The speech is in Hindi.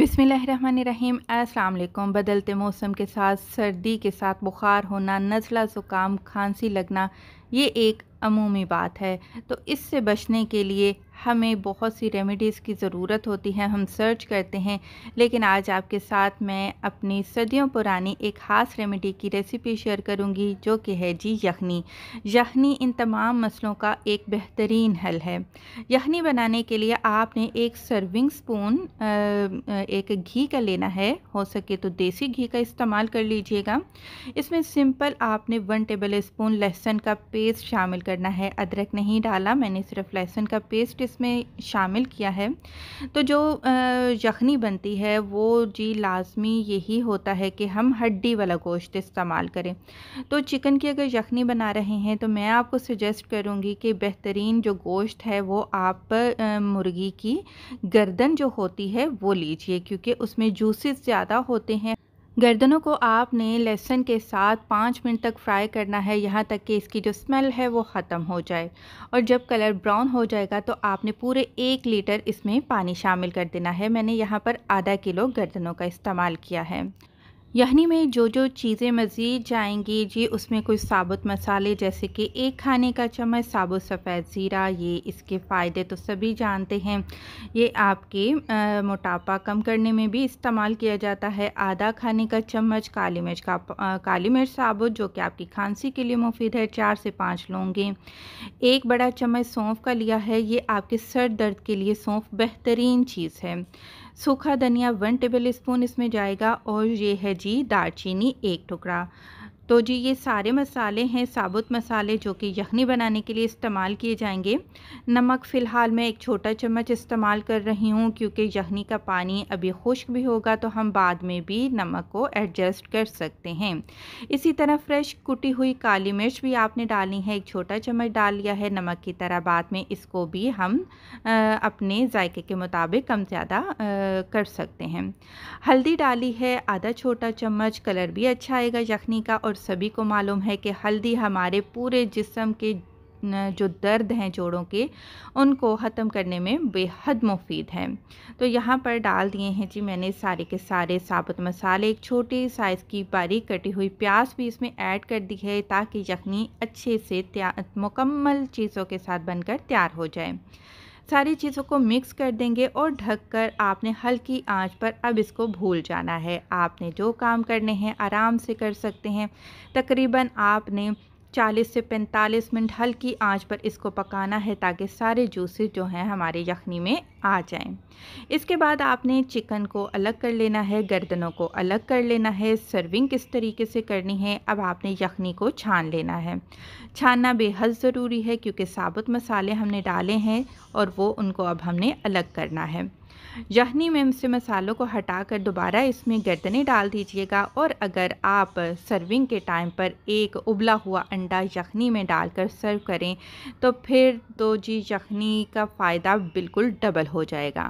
बिसमीम अल्लाम बदलते मौसम के साथ सर्दी के साथ बुखार होना नज़ला ज़ुकाम खांसी लगना ये एक अमूमी बात है तो इससे बचने के लिए हमें बहुत सी रेमेडीज़ की ज़रूरत होती है हम सर्च करते हैं लेकिन आज आपके साथ मैं अपनी सदियों पुरानी एक ख़ास रेमेडी की रेसिपी शेयर करूंगी जो कि है जी यखनी यखनी इन तमाम मसलों का एक बेहतरीन हल है यखनी बनाने के लिए आपने एक सर्विंग स्पून एक घी का लेना है हो सके तो देसी घी का इस्तेमाल कर लीजिएगा इसमें सिंपल आपने वन टेबल स्पून लहसुन का पेस्ट शामिल करना है अदरक नहीं डाला मैंने सिर्फ लहसुन का पेस्ट इसमें शामिल किया है तो जो यखनी बनती है वो जी लाजमी यही होता है कि हम हड्डी वाला गोश्त इस्तेमाल करें तो चिकन की अगर यखनी बना रहे हैं तो मैं आपको सजेस्ट करूँगी कि बेहतरीन जो गोश्त है वो आप मुर्गी की गर्दन जो होती है वो लीजिए क्योंकि उसमें जूसेस ज़्यादा होते हैं गर्दनों को आपने लहसुन के साथ पाँच मिनट तक फ्राई करना है यहाँ तक कि इसकी जो स्मेल है वो ख़त्म हो जाए और जब कलर ब्राउन हो जाएगा तो आपने पूरे एक लीटर इसमें पानी शामिल कर देना है मैंने यहाँ पर आधा किलो गर्दनों का इस्तेमाल किया है यहनी में जो जो चीज़ें मज़ीद जाएंगी जी उसमें कुछ साबुत मसाले जैसे कि एक खाने का चम्मच साबुत सफ़ेद ज़ीरा ये इसके फ़ायदे तो सभी जानते हैं ये आपके आ, मोटापा कम करने में भी इस्तेमाल किया जाता है आधा खाने का चम्मच काली मिर्च का आ, काली मिर्च साबुत जो कि आपकी खांसी के लिए मुफीद है चार से पाँच लोंगे एक बड़ा चम्मच सौंफ का लिया है ये आपके सर दर्द के लिए सौंफ बेहतरीन चीज़ है सूखा धनिया वन टेबल स्पून इसमें जाएगा और ये है जी इलायची दालचीनी एक टुकड़ा तो जी ये सारे मसाले हैं साबुत मसाले जो कि यखनी बनाने के लिए इस्तेमाल किए जाएंगे नमक फ़िलहाल मैं एक छोटा चम्मच इस्तेमाल कर रही हूँ क्योंकि यखनी का पानी अभी खुश्क भी होगा तो हम बाद में भी नमक को एडजस्ट कर सकते हैं इसी तरह फ्रेश कुटी हुई काली मिर्च भी आपने डालनी है एक छोटा चम्मच डाल लिया है नमक की तरह बाद में इसको भी हम अपने जायके के मुताबिक कम ज़्यादा कर सकते हैं हल्दी डाली है आधा छोटा चम्मच कलर भी अच्छा आएगा यखनी का और सभी को मालूम है कि हल्दी हमारे पूरे जिसम के जो दर्द हैं जोड़ों के उनको ख़त्म करने में बेहद मुफीद है तो यहाँ पर डाल दिए हैं जी मैंने सारे के सारे साबुत मसाले एक छोटे साइज़ की बारीक कटी हुई प्याज भी इसमें ऐड कर दी है ताकि यखनी अच्छे से मुकम्मल चीज़ों के साथ बनकर तैयार हो जाए सारी चीज़ों को मिक्स कर देंगे और ढककर आपने हल्की आंच पर अब इसको भूल जाना है आपने जो काम करने हैं आराम से कर सकते हैं तकरीबन आपने 40 से 45 मिनट हल्की आंच पर इसको पकाना है ताकि सारे जूसेस जो हैं हमारे यखनी में आ जाएं। इसके बाद आपने चिकन को अलग कर लेना है गर्दनों को अलग कर लेना है सर्विंग किस तरीके से करनी है अब आपने यखनी को छान लेना है छानना बेहद ज़रूरी है क्योंकि साबुत मसाले हमने डाले हैं और वो उनको अब हमने अलग करना है जहनी में से मसालों को हटाकर दोबारा इसमें गर्दने डाल दीजिएगा और अगर आप सर्विंग के टाइम पर एक उबला हुआ अंडा यखनी में डालकर सर्व करें तो फिर तो जी यखनी का फ़ायदा बिल्कुल डबल हो जाएगा